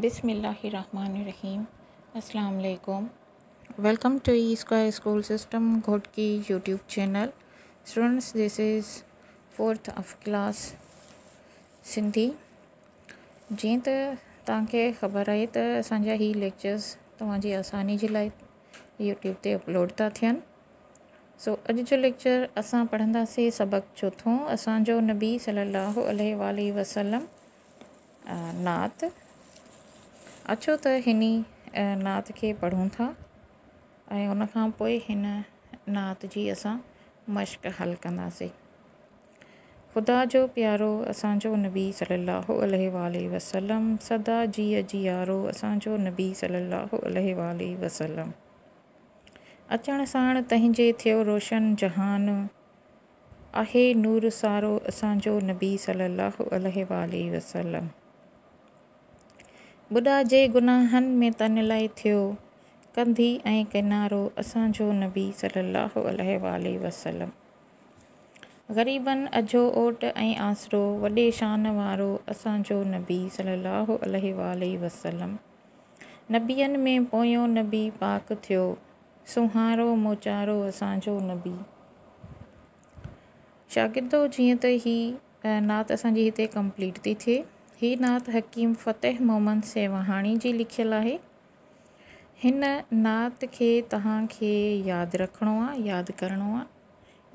बिसमीम अल्लाम welcome to E square school system Ghotki YouTube channel students this is fourth of class Sindhi जी तो तबर ख़बर तो असाजा ही लैक्चर्स तव्हांजी आसानी के लिए यूट्यूब से अपलोड था थन सो so, जो लेक्चर अस पढ़ासी सबक चौथों असो नबी सल वसलम नात अचो त हिन नात खे पढ़ूं था ऐं हुनखां पोइ हिन नात जी असां मश्क हल कंदासीं ख़ुदा जो प्यारो असांजो नबी सलाहु वाल वसल सदा जीअ जी यारो असांजो नबी सलाहु वाल वसल अचण साणु तंहिंजे थियो रोशन जहान आहे नूर सारो असांजो नबी सलाहु वाली वसलम बुढा जे गुनाहनि में तन लाइ थियो कंधी ऐं किनारो असांजो नबी सलाहु अल वसलम ग़रीबनि अजो ओट ऐं आसिरो वॾे शान वारो असांजो नबी सलाहु अल वसलम नबीअनि में पोयों नबी पाक थियो सुहारो मोचारो असांजो नबी बि शागिर्दो जीअं त ई नात असांजी हिते कंप्लीट थी थिए हीअ नात हकीम फ़तेह मोहम्मद सेवाणी जी लिखियलु आहे हिन नात खे तव्हांखे यादि रखिणो आहे यादि करिणो आहे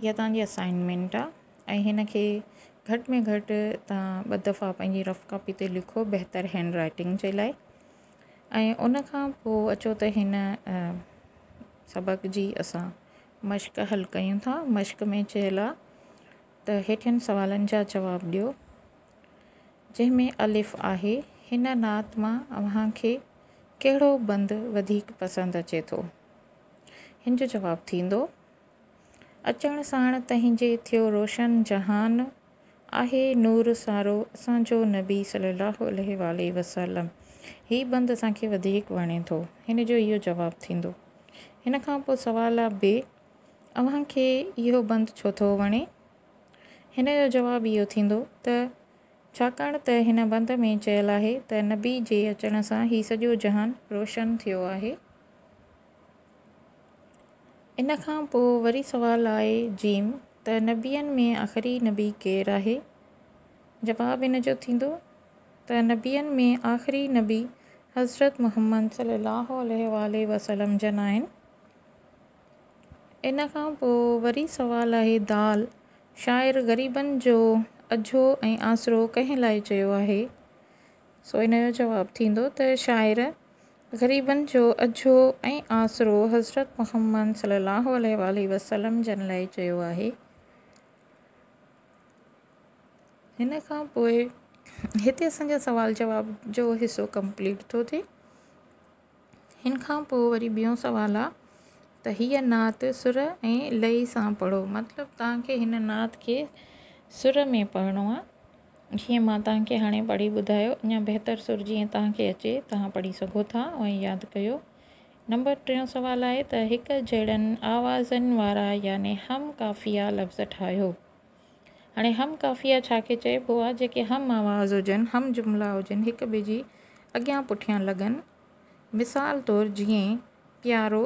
इहा तव्हांजी असाइनमेंट आहे ऐं हिन खे घटि में घटि तव्हां ॿ दफ़ा पंहिंजी रफ़ कॉपी ते लिखो बहितर हैंड राइटिंग जे लाइ ऐं उनखां पोइ अचो त हिन सबक़ जी असां मश्क हल कयूं था मश्क में चयल आहे त हेठियुनि सुवालनि जा जवाबु ॾियो जंहिंमें अलिफ़ आहे हिन नात मां अव्हांखे कहिड़ो बंदि वधीक पसंदि अचे थो हिन जो जवाबु थींदो अचणु साण तंहिंजे थियो रोशन जहान आहे नूर सारो असांजो नबी सलाहु सल वसलम ही बंदि असांखे वधीक वणे थो हिन जो इहो जवाबु थींदो हिन खां पोइ सुवालु आहे ॿिए अव्हांखे इहो बंदि छो थो वणे हिन जो जवाबु इहो थींदो त छाकाणि त बंद में चयलु है त नबी के अचण सां ही सॼो जहान रोशन थियो इन वरी सुवालु आहे जीम त नबियनि में आख़िरी नबी केर है जवाब इन जो त नबियनि में आख़िरी नबी हज़रत मोहम्मद सलाहु वसलम जन इन वरी सवाल है दाल शायर गरीबन जो अझो ऐं आसिरो कंहिं लाइ चयो आहे सो इन जो जवाबु थींदो त शाइर ग़रीबनि जो अझो ऐं आसिरो हज़रत मुहम्मद सलाहु अल वसलम जन लाइ चयो आहे हिन खां पोइ हिते असांजा सुवाल जवाब जो हिसो कंप्लीट थो थिए हिन खां पोइ वरी ॿियो सुवालु आहे त हीअ नात सुर ऐं लई सां पढ़ो मतिलबु तव्हांखे हिन नात खे सुर में पढ़णो आहे जीअं मां तव्हांखे हाणे पढ़ी ॿुधायो अञा बहितर सुर जीअं तव्हांखे अचे तव्हां पढ़ी सघो था ऐं यादि कयो नंबर टियों सुवालु आहे त हिकु जहिड़नि आवाज़नि वारा याने हम काफ़िया लफ़्ज़ ठाहियो हाणे हम काफ़िया छा खे चइबो आहे जेके हम आवाज़ हुजनि हम जुमिला हुजनि हिक ॿिए जी अॻियां पुठियां लॻनि मिसाल तौरु जीअं प्यारो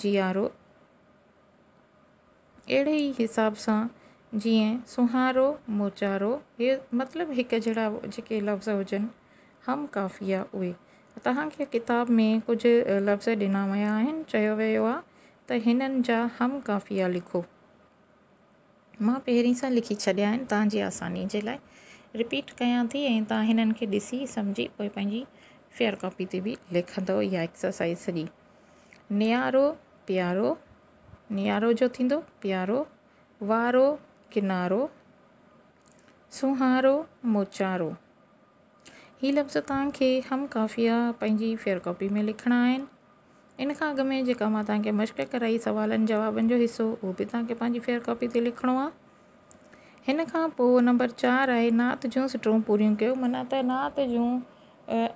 जीआरो अहिड़े ई हिसाब सां जीअं सुहारो मोचारो ये मतलब एक जड़ा जेके लफ़्ज़ हुजनि हम काफ़िया उ तव्हांखे किताब में कुछ लफ़्ज़ ॾिना विया आहिनि चयो वियो आहे हम काफ़िया लिखो मां पहिरीं सां लिखी छॾिया आहिनि आसानी के लिए रिपीट क्या थी ऐं तव्हां हिननि खे ॾिसी फेयर कॉपी ते बि लिखंदव इहा एक्सरसाइज़ सॼी नियारो प्यारो नियारो जो थींदो प्यारो वारो किनारो सुहारो मोचारो हि लफ़्ज़ तव्हांखे हम काफ़िया पंहिंजी फेयर कॉपी में लिखणा आहिनि इन खां अॻु में जेका मां तव्हांखे मश्क कराई सवालनि जवाबनि जो हिसो उहो बि तव्हांखे पंहिंजी फेयर कॉपी ते लिखणो आहे हिन खां पोइ नंबर चारि आहे नात जूं सिटूं पूरियूं कयो माना त नात जूं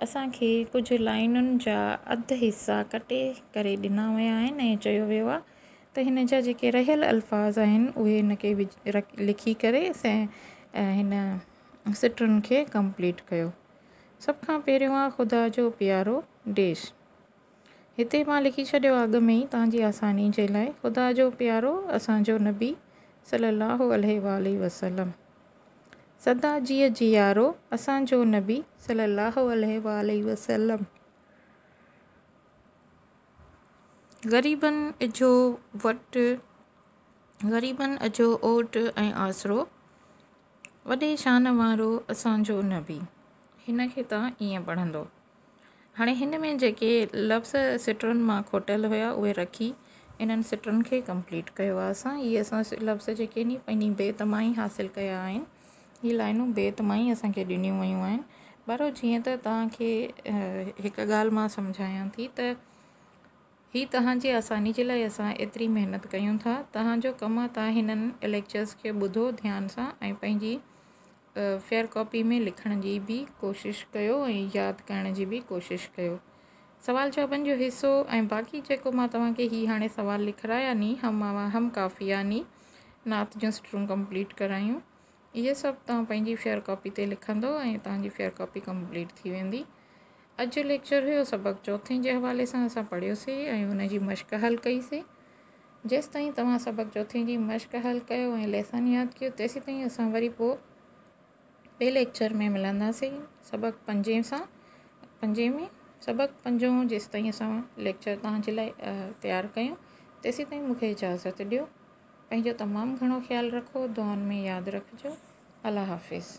असांखे कुझु लाइनुनि जा अधु हिसा कटे करे ॾिना विया आहिनि ऐं चयो वियो आहे तो हिन जे जेके रहियल अल्फाज़ आहिनि उहे लिखी करे सैं ऐं कंप्लीट कर सब खां पहिरियों आहे ख़ुदा जो प्यारो देश हिते मां लिखी छॾियो अग में ही तसानी के लिए ख़ुदा जो प्यारो असांजो नबी सलाहु वाल वसलम सदा जी जीआरो असांजो नबी सलाहु अलि वसलम ग़रीबनि जो वटि ग़रीबनि जो ओट ऐं आसिरो वॾे शान वारो असांजो न बि हिन खे तव्हां ईअं पढ़ंदो हाणे हिन में जेके लफ़्ज़ सिटुनि मां खोटियल हुया उहे रखी इन्हनि सिटियुनि खे कंप्लीट कयो आहे असां इहे असां लफ़्ज़ जेके नी पंहिंजी बेतमाई ई हासिलु कया आहिनि इहे लाइनूं बेतमाई असांखे ॾिनियूं वयूं आहिनि पर जीअं त तव्हांखे हिकु ॻाल्हि मां सम्झायां थी त ही तव्हांजी आसानी के लिए असां एतिरी महिनत कयूं था तव्हांजो कमु आहे तव्हां हिननि ध्यान से फेयर कॉपी में लिखण की भी कोशिश कयो ऐं करण की भी कोशिश कर सवाल जवाबनि जो हिसो ऐं बाक़ी जो मां तव्हांखे हीअ सवाल लिखाया नी हम हम काफ़ियानी नात जो स्ट्रूं कंप्लीट करायूं ये सब तव्हां फेयर कॉपी ते लिखंदो ऐं फेयर कॉपी कंप्लीट थी वेंदी अज लेक्चर हो सबक चोथें के हवाले से अस पढ़ियोसीं ऐं हुन मश्क हल कई जेसि ताईं तव्हां सबक़ु चौथे की मश्क हल किया ऐं लेसन याद किया तेस तई अस वरी पोइ लेक्चर में मिलंदासीं सबक पंजे से पंजे में सबक़ पंजो जेसि ताईं असां लेक्चर तव्हांजे लाइ तयारु कयूं तेसि इजाज़त दियो पंहिंजो तमामु घणो ख़्यालु रखो दुआनि में याद रखो अल्लाह हाफ़िज़